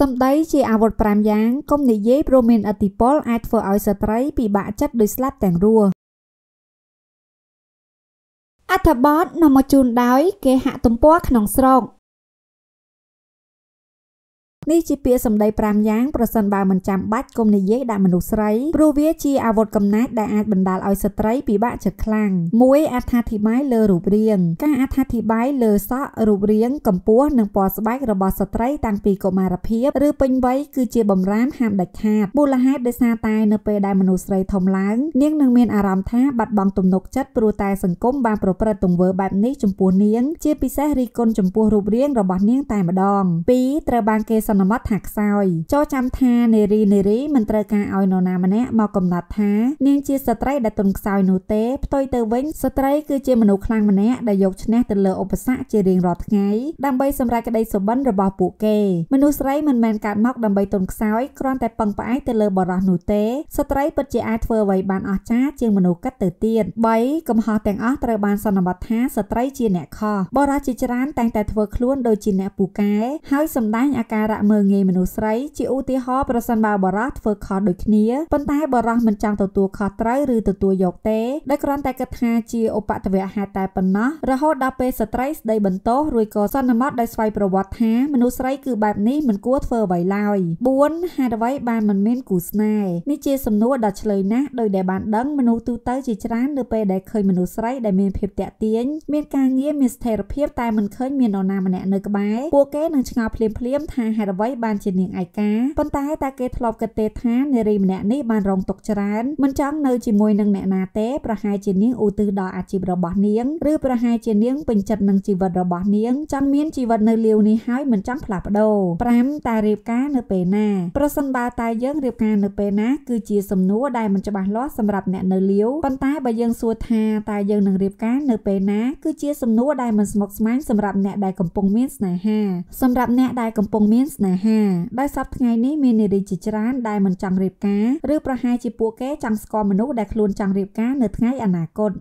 សម្ដីជាអាវុធ5យ៉ាងកុំនិយាយព្រោះមានអតិពលអាចធ្វើឲ្យស្ត្រីពិបាកចិត្តដោយស្លាប់ទាំងរស់អត្ថបទនាំមកជូនដោយគេហទំព័រក្នុងស្រុកនេះជាពាក្យសម្ដី5យ៉ាងប្រសិនបើមិនចាំបាច់គុំនិយាយដាក់មនុស្សស្រីព្រោះវាជាអាវុធកំណាចដែលអាចបណ្ដាលឲ្យស្ត្រីពិបាកចិត្តខ្លាំង1អត្ថាធិប្បាយលើរូបរាងការអត្ថាធិប្បាយលើសក់រូបរាងកម្ពស់និងពណ៌ស្បែករបស់ស្ត្រីតាំងពីកុមារភាពឬពេញវ័យគឺជាបំរាមហាមដាច់ខាតមូលហេតុដោយសារតែនៅពេលដែលមនុស្សស្រីធំឡើងនាងនឹងមានអារម្មណ៍ថាបាត់បង់ទំនុកចិត្តព្រោះតែសង្គមបានប្រព្រឹត្តទង្វើបែបនេះចំពោះនាង ជាពិសេសរីគុណចំពោះរូបរាងរបស់នាងតែម្ដង2ត្រូវបានគេសន្ន្មត់ថាខ្សោយចោចាំថានារីនារីមិនត្រូវការឲ្យនរណាម្នាក់មកកំណត់ថា នាងជាស្ត្រីដែលទន់ខ្សោយនោះទេផ្ទុយទៅវិញស្ត្រីគឺជាមនុស្សខ្លាំងម្នាក់ដែលយកឈ្នះទៅលើឧបសគ្គជារៀងរាល់ថ្ងៃដើម្បីសម្រេចក្តីសុបិនរបស់ពួកគេ មនុស្សស្រីមិនមែនកើតមកដើម្បីទន់ខ្សោយគ្រាន់តែពឹងផ្អែកទៅលើបរិះនោះទេស្ត្រីពិតជាអាចធ្វើអ្វីបានអស្ចារ្យជាងមនុស្សកិតទៅទៀត3កំហុសទាំងអស់ត្រូវបានសន្មត់ថាស្ត្រីជាអ្នកខុសបរិះជាច្រើនតែងតែធ្វើខ្លួនដូចជាអ្នកពូកែហើយសម្ដែងអាការៈដាក់មើងងាយមនុស្សស្រី ជាឧទាហរណ៍ប្រសិនបើបរិះធ្វើខុសដូចគ្នាប៉ុន្តែបរិះមិនចង់ទទួលខុសត្រូវឬទទួលយកទេដោយគ្រាន់តែគិតថាជាឧបតវៈហេតុតែប៉ុណ្ណោះរហូតដល់ពេលស្ត្រីស្ដីបន្ទោសរួចក៏សន្មត់ដោយស្វ័យប្រវត្តិថា មនុស្សស្រីគឺបែបនេះមិនគួរធ្វើអ្វីឡើយ4ហេតុអ្វីបានមិនមានគូស្នេហ៍នេះជា សំណួរដ៏ឆ្លើយណាស់ដោយដែលបានដឹងមនុស្សទូទៅជាច្រើននៅពេលដែលឃើញមនុស្សស្រីដែលមានភាពតាក់ទាញមានការងារមានស្ថិរភាពតែមិនឃើញមាននរណាម្នាក់នៅក្បែរពួកគេនឹងឆ្ងល់ភ្លាមៗថាហេតុអ្វីបានជានាងឯកាប៉ុន្តែតើគេធ្លាប់គិតទេថានារីម្នាក់នេះបានរងទុក្ខច្រើនមិនចង់នៅជាមួយនឹងអ្នកណាទេប្រហែលជានាងឧទ្ទិសដល់អាជីពរបស់នាងឬប្រហែលជានាងពេញចិត្តនឹងជីវិតរបស់នាងចង់មានជីវិតនៅលាវនេះហើយមិនចង់ផ្លាស់ប្ដូរ5តើរៀបការនៅពេលណាប្រសិនបើតើយើងរៀបការនៅពេលណាគឺជាសំណួរដែលមិនច្បាស់លាស់សម្រាប់អ្នកនៅលាវប៉ុន្តែបើយើងសួរថាតើយើងនឹងរៀបការនៅពេលណាគឺជាសំណួរដែលមិនស្មុគស្មាញសម្រាប់អ្នកដែលកំពុងមានស្នេហាសម្រាប់អ្នកដែលកំពុងមានស្នេហាដោយសពថ្ងៃនេះមាននារីជាច្រើនដែលមិនចង់រៀបការឬប្រហែលជាពួកគេចង់ស្គាល់មនុស្សដែលខ្លួនចង់រៀបការនៅថ្ងៃអនាគត